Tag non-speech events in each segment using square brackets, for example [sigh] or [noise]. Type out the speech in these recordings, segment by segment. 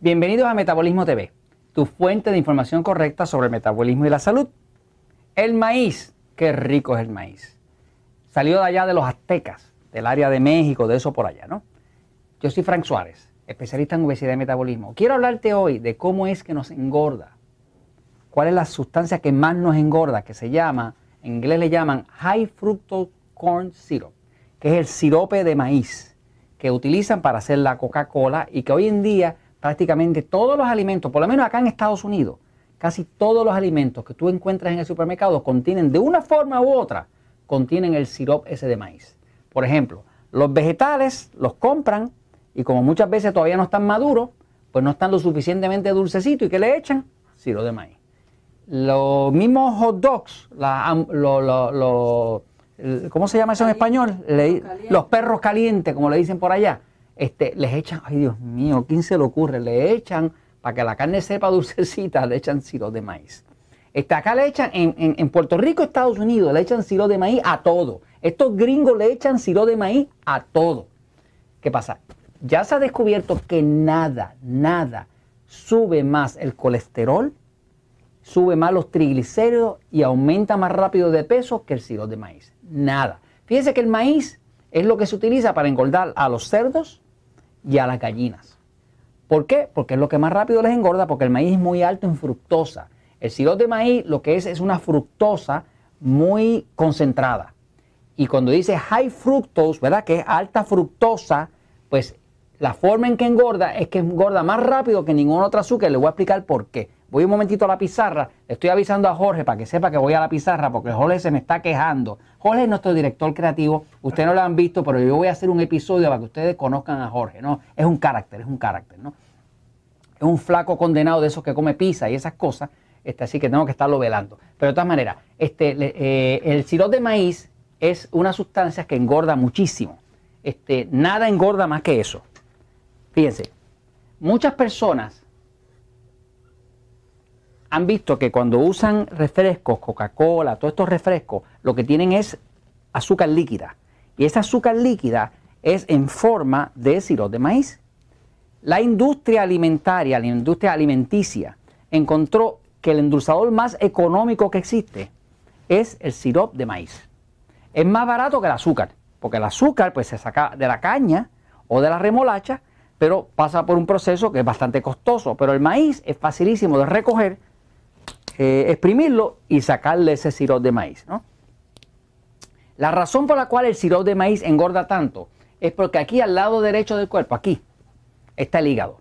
Bienvenidos a Metabolismo TV, tu fuente de información correcta sobre el metabolismo y la salud. El maíz, qué rico es el maíz. Salió de allá de los aztecas, del área de México, de eso por allá, ¿no? Yo soy Frank Suárez, especialista en obesidad y metabolismo. Quiero hablarte hoy de cómo es que nos engorda, cuál es la sustancia que más nos engorda, que se llama, en inglés le llaman high fructose corn syrup, que es el sirope de maíz que utilizan para hacer la Coca-Cola y que hoy en día prácticamente todos los alimentos, por lo menos acá en Estados Unidos, casi todos los alimentos que tú encuentras en el supermercado contienen de una forma u otra, contienen el sirope ese de maíz. Por ejemplo, los vegetales los compran y como muchas veces todavía no están maduros, pues no están lo suficientemente dulcecitos y que le echan Sirope de maíz. Los mismos hot dogs, la, ¿cómo se llama eso en español? los perros calientes, como le dicen por allá este, les echan, ay Dios mío, ¿quién se le ocurre? Le echan, para que la carne sepa [laughs] dulcecita, le echan siro de maíz. acá le echan, en, en, Puerto Rico, Estados Unidos, le echan siro de maíz a todo. Estos gringos le echan siro de maíz a todo. ¿Qué pasa? Ya se ha descubierto que nada, nada sube más el colesterol, sube más los triglicéridos y aumenta más rápido de peso que el siro de maíz. Nada. Fíjense que el maíz es lo que se utiliza para engordar a los cerdos, y a las gallinas. ¿Por qué? Porque es lo que más rápido les engorda, porque el maíz es muy alto en fructosa. El silo de maíz lo que es es una fructosa muy concentrada. Y cuando dice high fructose, ¿verdad? Que es alta fructosa, pues la forma en que engorda es que engorda más rápido que ningún otro azúcar. le voy a explicar por qué. Voy un momentito a la pizarra, estoy avisando a Jorge para que sepa que voy a la pizarra porque Jorge se me está quejando. Jorge es nuestro director creativo, ustedes no lo han visto, pero yo voy a hacer un episodio para que ustedes conozcan a Jorge, ¿no? Es un carácter, es un carácter, ¿no? Es un flaco condenado de esos que come pizza y esas cosas, este, así que tengo que estarlo velando. Pero de todas maneras, este, eh, el sirope de maíz es una sustancia que engorda muchísimo. Este, nada engorda más que eso. Fíjense, muchas personas han visto que cuando usan refrescos, Coca-Cola, todos estos refrescos, lo que tienen es azúcar líquida. Y esa azúcar líquida es en forma de sirope de maíz. La industria alimentaria, la industria alimenticia, encontró que el endulzador más económico que existe es el sirope de maíz. Es más barato que el azúcar, porque el azúcar pues se saca de la caña o de la remolacha, pero pasa por un proceso que es bastante costoso, pero el maíz es facilísimo de recoger eh, exprimirlo y sacarle ese sirope de maíz. ¿no? La razón por la cual el sirope de maíz engorda tanto es porque aquí al lado derecho del cuerpo, aquí, está el hígado.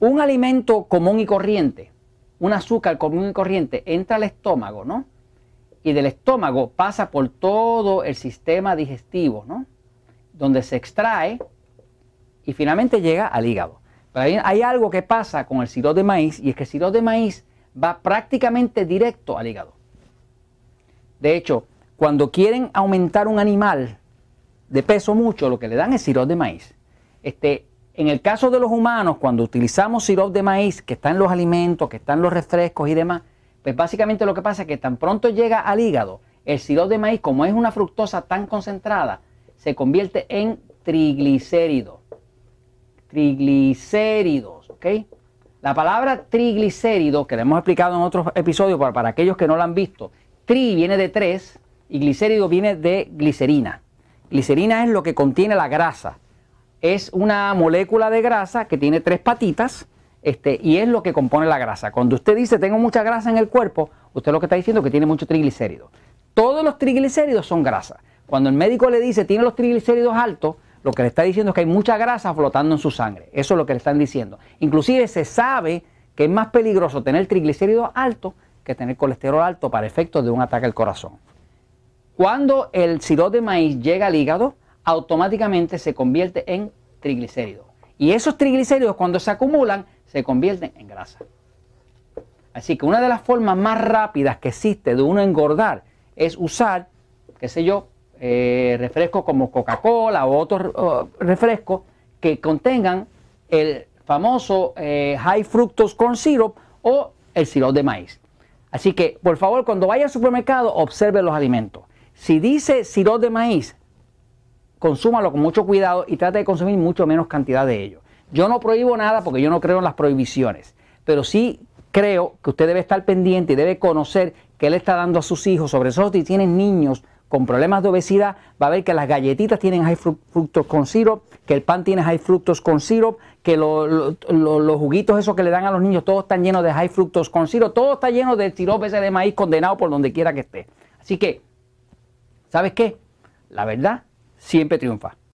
Un alimento común y corriente, un azúcar común y corriente, entra al estómago, ¿no? Y del estómago pasa por todo el sistema digestivo, ¿no? Donde se extrae y finalmente llega al hígado. Pero hay, hay algo que pasa con el sirope de maíz y es que el sirope de maíz va prácticamente directo al hígado. De hecho, cuando quieren aumentar un animal de peso mucho, lo que le dan es sirope de maíz. Este, en el caso de los humanos, cuando utilizamos sirope de maíz, que está en los alimentos, que está en los refrescos y demás, pues básicamente lo que pasa es que tan pronto llega al hígado, el sirope de maíz, como es una fructosa tan concentrada, se convierte en triglicéridos, Triglicéridos, ¿ok? La palabra triglicérido que le hemos explicado en otros episodios para, aquellos que no la han visto, tri viene de tres y glicérido viene de glicerina. Glicerina es lo que contiene la grasa. Es una molécula de grasa que tiene tres patitas este, y es lo que compone la grasa. Cuando usted dice tengo mucha grasa en el cuerpo, usted lo que está diciendo es que tiene mucho triglicérido. Todos los triglicéridos son grasa. Cuando el médico le dice tiene los triglicéridos altos, lo que le está diciendo es que hay mucha grasa flotando en su sangre. Eso es lo que le están diciendo. Inclusive se sabe que es más peligroso tener triglicéridos altos que tener colesterol alto para efectos de un ataque al corazón. Cuando el sirope de maíz llega al hígado, automáticamente se convierte en triglicéridos. Y esos triglicéridos cuando se acumulan se convierten en grasa. Así que una de las formas más rápidas que existe de uno engordar es usar, qué sé yo, eh, refrescos como Coca-Cola o otros oh, refrescos que contengan el famoso eh, high fructos con syrup o el sirope de maíz. Así que, por favor, cuando vaya al supermercado, observe los alimentos. Si dice sirope de maíz, consúmalo con mucho cuidado y trate de consumir mucho menos cantidad de ello. Yo no prohíbo nada porque yo no creo en las prohibiciones, pero sí creo que usted debe estar pendiente y debe conocer que le está dando a sus hijos, sobre todo si tienen niños con problemas de obesidad va a ver que las galletitas tienen high fructos con sirope, que el pan tiene high fructos con sirope, que los juguitos esos que le dan a los niños todos están llenos de high fructos con sirope, todo está lleno de sirope de maíz condenado por donde quiera que esté. Así que, ¿sabes qué? La verdad siempre triunfa.